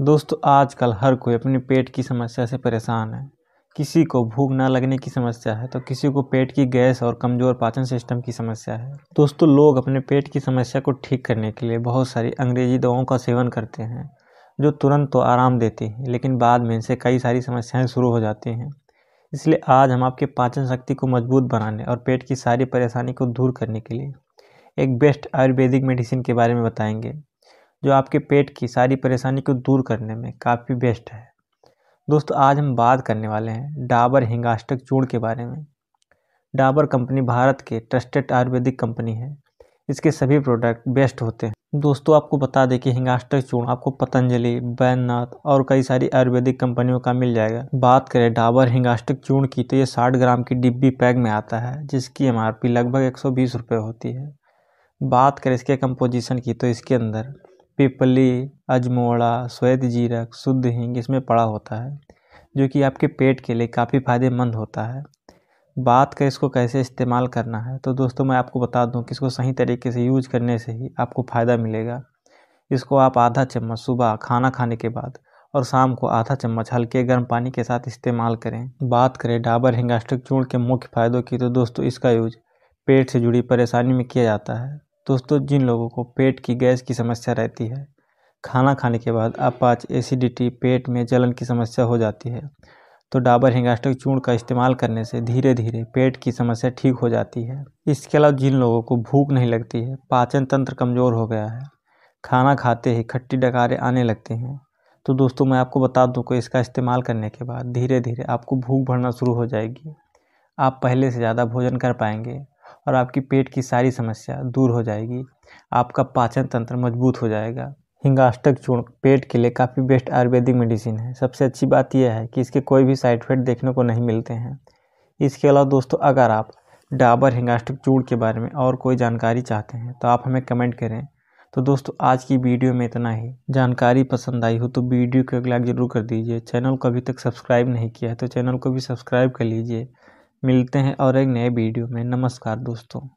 दोस्तों आजकल हर कोई अपने पेट की समस्या से परेशान है किसी को भूख ना लगने की समस्या है तो किसी को पेट की गैस और कमज़ोर पाचन सिस्टम की समस्या है दोस्तों लोग अपने पेट की समस्या को ठीक करने के लिए बहुत सारी अंग्रेजी दवाओं का सेवन करते हैं जो तुरंत तो आराम देती हैं लेकिन बाद में इनसे कई सारी समस्याएं शुरू हो जाती हैं इसलिए आज हम आपके पाचन शक्ति को मजबूत बनाने और पेट की सारी परेशानी को दूर करने के लिए एक बेस्ट आयुर्वेदिक मेडिसिन के बारे में बताएंगे जो आपके पेट की सारी परेशानी को दूर करने में काफ़ी बेस्ट है दोस्तों आज हम बात करने वाले हैं डाबर हिंगाष्टक चूर्ण के बारे में डाबर कंपनी भारत के ट्रस्टेड आयुर्वेदिक कंपनी है इसके सभी प्रोडक्ट बेस्ट होते हैं दोस्तों आपको बता दें कि हिंगाष्टक चूर्ण आपको पतंजलि बैननाथ और कई सारी आयुर्वेदिक कंपनियों का मिल जाएगा बात करें डाबर हिंगाष्टक चूर्ण की तो ये 60 ग्राम की डिब्बी पैक में आता है जिसकी एम लगभग एक सौ होती है बात करें इसके कंपोजिशन की तो इसके अंदर पिपली अजमोड़ा श्वेत जीरक शुद्ध हींग इसमें पड़ा होता है जो कि आपके पेट के लिए काफ़ी फ़ायदेमंद होता है बात का इसको कैसे इस्तेमाल करना है तो दोस्तों मैं आपको बता दूं कि इसको सही तरीके से यूज करने से ही आपको फ़ायदा मिलेगा इसको आप आधा चम्मच सुबह खाना खाने के बाद और शाम को आधा चम्मच हल्के गर्म पानी के साथ इस्तेमाल करें बात करें डाबर हिंगास्टिक चूर्ण के मुख्य फ़ायदों की तो दोस्तों इसका यूज पेट से जुड़ी परेशानी में किया जाता है दोस्तों जिन लोगों को पेट की गैस की समस्या रहती है खाना खाने के बाद अपाच एसिडिटी पेट में जलन की समस्या हो जाती है तो डाबर हिंगास्टिक चूर्ण का इस्तेमाल करने से धीरे धीरे पेट की समस्या ठीक हो जाती है इसके अलावा जिन लोगों को भूख नहीं लगती है पाचन तंत्र कमज़ोर हो गया है खाना खाते ही खट्टी डकारे आने लगते हैं तो दोस्तों मैं आपको बता दूं कि इसका इस्तेमाल करने के बाद धीरे धीरे आपको भूख भरना शुरू हो जाएगी आप पहले से ज़्यादा भोजन कर पाएंगे और आपकी पेट की सारी समस्या दूर हो जाएगी आपका पाचन तंत्र मजबूत हो जाएगा हिंगाष्टक चूर्ण पेट के लिए काफ़ी बेस्ट आयुर्वेदिक मेडिसिन है सबसे अच्छी बात यह है कि इसके कोई भी साइड इफेक्ट देखने को नहीं मिलते हैं इसके अलावा दोस्तों अगर आप डाबर हिंगाष्टक चूर्ण के बारे में और कोई जानकारी चाहते हैं तो आप हमें कमेंट करें तो दोस्तों आज की वीडियो में इतना ही जानकारी पसंद आई हो तो वीडियो को एक लाइक ज़रूर कर दीजिए चैनल को अभी तक सब्सक्राइब नहीं किया है तो चैनल को भी सब्सक्राइब कर लीजिए मिलते हैं और एक नए वीडियो में नमस्कार दोस्तों